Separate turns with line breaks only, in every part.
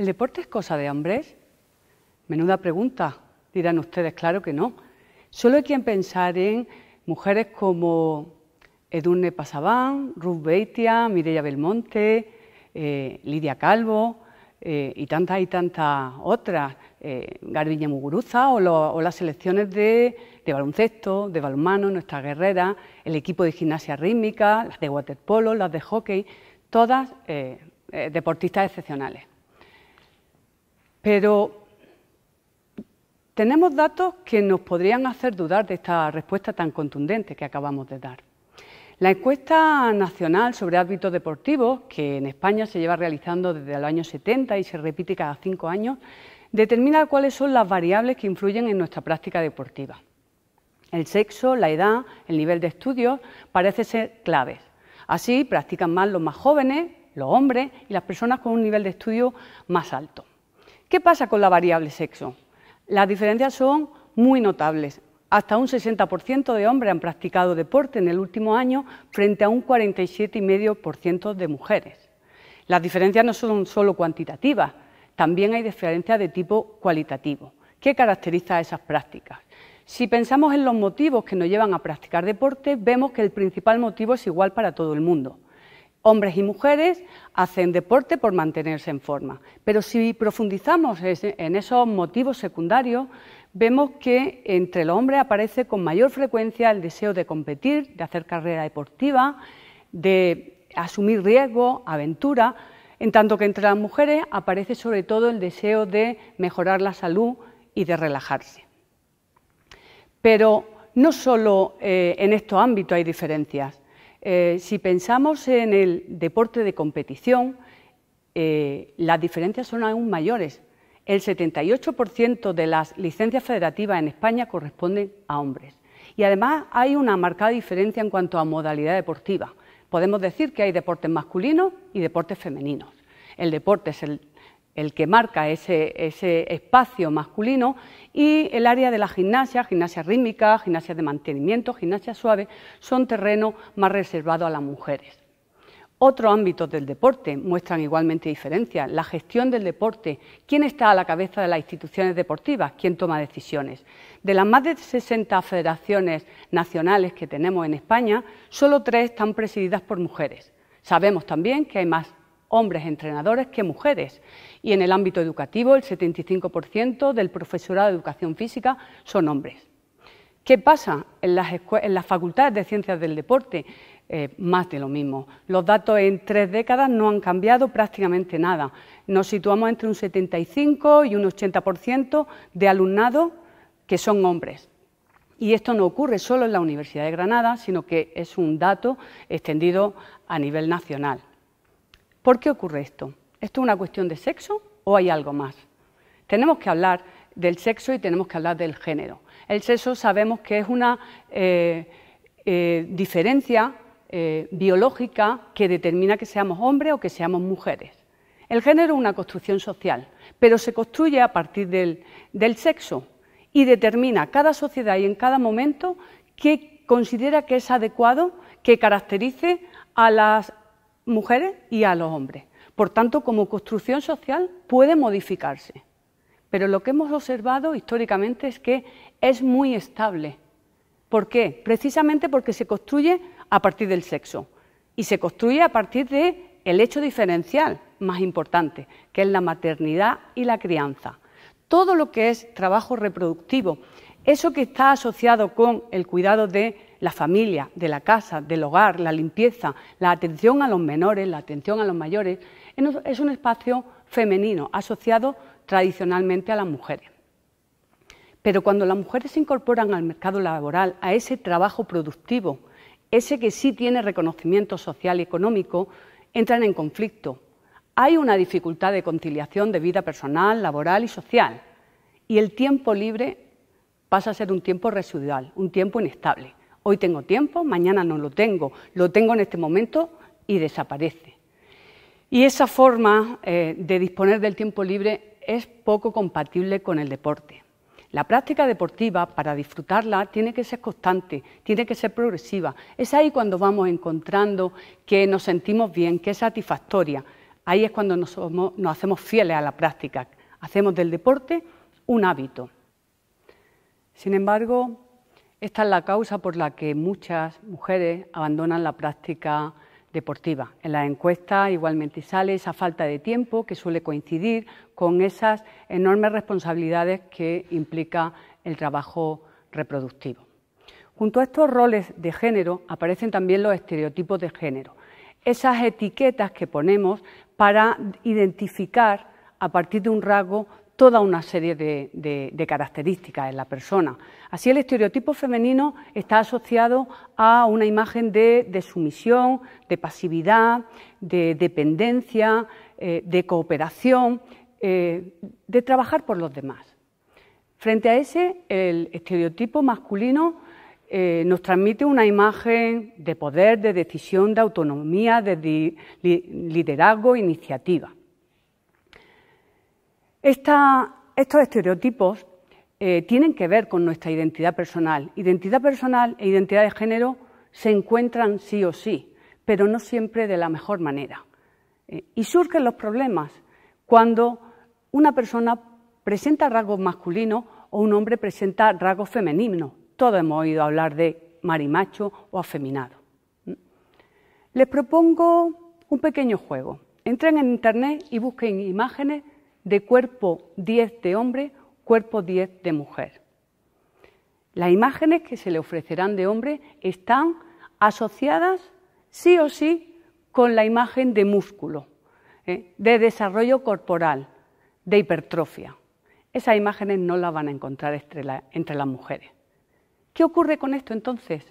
¿El deporte es cosa de hombres? Menuda pregunta, dirán ustedes, claro que no. Solo hay quien pensar en mujeres como Edurne Pasaban, Ruth Beitia, Mireia Belmonte, eh, Lidia Calvo eh, y tantas y tantas otras, eh, Garbiñe Muguruza o, las selecciones de, de baloncesto, de balonmano, nuestra guerrera, el equipo de gimnasia rítmica, las de waterpolo, las de hockey, todas eh, deportistas excepcionales. Pero tenemos datos que nos podrían hacer dudar de esta respuesta tan contundente que acabamos de dar. La encuesta nacional sobre hábitos deportivos, que en España se lleva realizando desde el años 70 y se repite cada cinco años, determina cuáles son las variables que influyen en nuestra práctica deportiva. El sexo, la edad, el nivel de estudios parece ser claves. Así practican más los más jóvenes, los hombres y las personas con un nivel de estudio más alto. ¿Qué pasa con la variable sexo? Las diferencias son muy notables. Hasta un 60% de hombres han practicado deporte en el último año frente a un 47,5% de mujeres. Las diferencias no son solo cuantitativas, también hay diferencias de tipo cualitativo. ¿Qué caracteriza a esas prácticas? Si pensamos en los motivos que nos llevan a practicar deporte, vemos que el principal motivo es igual para todo el mundo. Hombres y mujeres hacen deporte por mantenerse en forma, pero si profundizamos en esos motivos secundarios, vemos que entre los hombres aparece con mayor frecuencia el deseo de competir, de hacer carrera deportiva, de asumir riesgo, aventura, en tanto que entre las mujeres aparece sobre todo el deseo de mejorar la salud y de relajarse. Pero no solo eh, en estos ámbitos hay diferencias. Eh, si pensamos en el deporte de competición, eh, las diferencias son aún mayores. El 78% de las licencias federativas en España corresponden a hombres. Y además hay una marcada diferencia en cuanto a modalidad deportiva. Podemos decir que hay deportes masculinos y deportes femeninos. El deporte es el el que marca ese, espacio masculino, y el área de la gimnasia, gimnasia rítmica, gimnasia de mantenimiento, gimnasia suave, son terreno más reservado a las mujeres. Otro ámbito del deporte muestran igualmente diferencia, La gestión del deporte, quién está a la cabeza de las instituciones deportivas, quién toma decisiones. De las más de 60 federaciones nacionales que tenemos en España, solo tres están presididas por mujeres. Sabemos también que hay más hombres entrenadores que mujeres. Y en el ámbito educativo, el 75% del profesorado de educación física son hombres. ¿Qué pasa en las, facultades de ciencias del deporte? Eh, más de lo mismo. Los datos en tres décadas no han cambiado prácticamente nada. Nos situamos entre un 75 y un 80% de alumnado que son hombres. Y esto no ocurre solo en la Universidad de Granada, sino que es un dato extendido a nivel nacional. ¿Por qué ocurre esto? ¿Esto es una cuestión de sexo o hay algo más? Tenemos que hablar del sexo y tenemos que hablar del género. El sexo sabemos que es una eh, eh, diferencia eh, biológica que determina que seamos hombres o que seamos mujeres. El género es una construcción social, pero se construye a partir del, del sexo y determina cada sociedad y en cada momento qué considera que es adecuado que caracterice a las mujeres y a los hombres. Por tanto, como construcción social puede modificarse. Pero lo que hemos observado históricamente es que es muy estable. ¿Por qué? Precisamente porque se construye a partir del sexo y se construye a partir de hecho diferencial más importante, que es la maternidad y la crianza. Todo lo que es trabajo reproductivo, eso que está asociado con el cuidado de la familia, de la casa, del hogar, la limpieza, la atención a los menores, la atención a los mayores, es un espacio femenino asociado tradicionalmente a las mujeres. Pero cuando las mujeres se incorporan al mercado laboral, a ese trabajo productivo, ese que sí tiene reconocimiento social y económico, entran en conflicto. Hay una dificultad de conciliación de vida personal, laboral y social. Y el tiempo libre pasa a ser un tiempo residual, un tiempo inestable. Hoy tengo tiempo, mañana no lo tengo, lo tengo en este momento y desaparece. Y esa forma eh, de disponer del tiempo libre es poco compatible con el deporte. La práctica deportiva, para disfrutarla, tiene que ser constante, tiene que ser progresiva. Es ahí cuando vamos encontrando que nos sentimos bien, que es satisfactoria. Ahí es cuando nos hacemos fieles a la práctica. Hacemos del deporte un hábito. Sin embargo, esta es la causa por la que muchas mujeres abandonan la práctica deportiva. En la encuesta igualmente sale esa falta de tiempo que suele coincidir con esas enormes responsabilidades que implica el trabajo reproductivo. Junto a estos roles de género aparecen también los estereotipos de género, esas etiquetas que ponemos para identificar a partir de un rasgo toda una serie de, características en la persona. Así el estereotipo femenino está asociado a una imagen de, sumisión, de pasividad, de dependencia, eh, de cooperación, eh, de trabajar por los demás. Frente a ese, el estereotipo masculino eh, nos transmite una imagen de poder, de decisión, de autonomía, de liderazgo, iniciativa estos estereotipos eh, tienen que ver con nuestra identidad personal. Identidad personal e identidad de género se encuentran sí o sí, pero no siempre de la mejor manera. Eh, y surgen los problemas cuando una persona presenta rasgos masculinos o un hombre presenta rasgos femeninos. Todos hemos oído hablar de marimacho o afeminado. ¿Mm? Les propongo un pequeño juego. Entren en Internet y busquen imágenes de cuerpo 10 de hombre, cuerpo 10 de mujer. Las imágenes que se le ofrecerán de hombre están asociadas sí o sí con la imagen de músculo, ¿eh? de desarrollo corporal, de hipertrofia. Esas imágenes no las van a encontrar entre las mujeres. ¿Qué ocurre con esto entonces?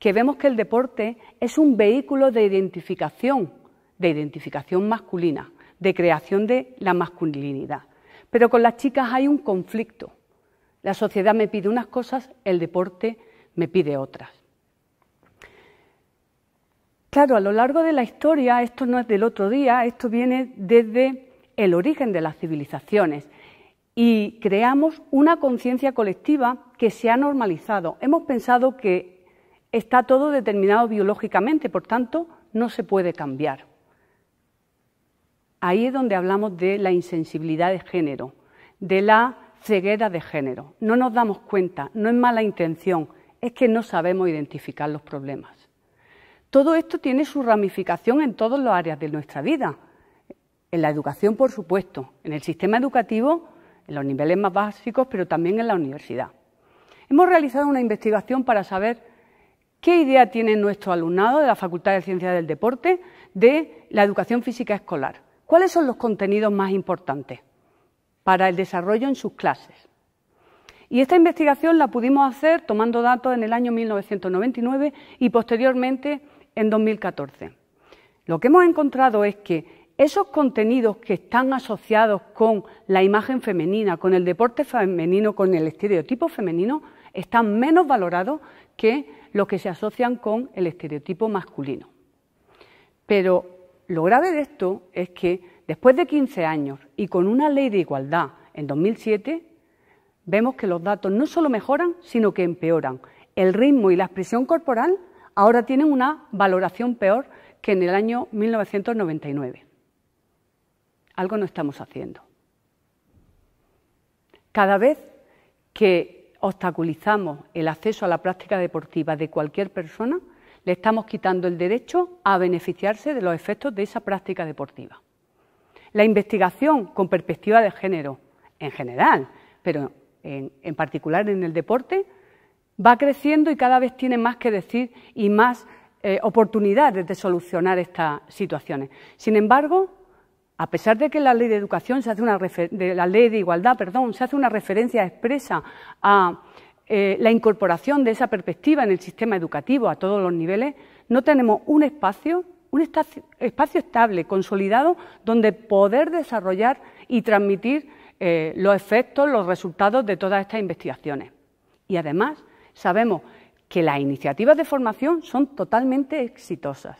Que vemos que el deporte es un vehículo de identificación, de identificación masculina de creación de la masculinidad. Pero con las chicas hay un conflicto. La sociedad me pide unas cosas, el deporte me pide otras. Claro, a lo largo de la historia, esto no es del otro día, esto viene desde el origen de las civilizaciones y creamos una conciencia colectiva que se ha normalizado. Hemos pensado que está todo determinado biológicamente, por tanto, no se puede cambiar. Ahí es donde hablamos de la insensibilidad de género, de la ceguera de género. No nos damos cuenta, no es mala intención, es que no sabemos identificar los problemas. Todo esto tiene su ramificación en todas las áreas de nuestra vida. En la educación, por supuesto, en el sistema educativo, en los niveles más básicos, pero también en la universidad. Hemos realizado una investigación para saber qué idea tiene nuestro alumnado de la Facultad de Ciencias del Deporte de la educación física escolar. ¿Cuáles son los contenidos más importantes para el desarrollo en sus clases? Y esta investigación la pudimos hacer tomando datos en el año 1999 y posteriormente en 2014. Lo que hemos encontrado es que esos contenidos que están asociados con la imagen femenina, con el deporte femenino, con el estereotipo femenino, están menos valorados que los que se asocian con el estereotipo masculino. Pero lo grave de esto es que después de 15 años y con una ley de igualdad en 2007, vemos que los datos no solo mejoran, sino que empeoran. El ritmo y la expresión corporal ahora tienen una valoración peor que en el año 1999. Algo no estamos haciendo. Cada vez que obstaculizamos el acceso a la práctica deportiva de cualquier persona, le estamos quitando el derecho a beneficiarse de los efectos de esa práctica deportiva. La investigación con perspectiva de género, en general, pero en, particular en el deporte, va creciendo y cada vez tiene más que decir y más eh, oportunidades de solucionar estas situaciones. Sin embargo, a pesar de que la ley de educación se hace una de la ley de igualdad, perdón, se hace una referencia expresa a eh, la incorporación de esa perspectiva en el sistema educativo a todos los niveles, no tenemos un espacio, un espacio estable, consolidado, donde poder desarrollar y transmitir eh, los efectos, los resultados de todas estas investigaciones. Y además sabemos que las iniciativas de formación son totalmente exitosas,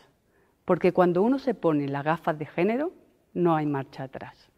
porque cuando uno se pone las gafas de género, no hay marcha atrás.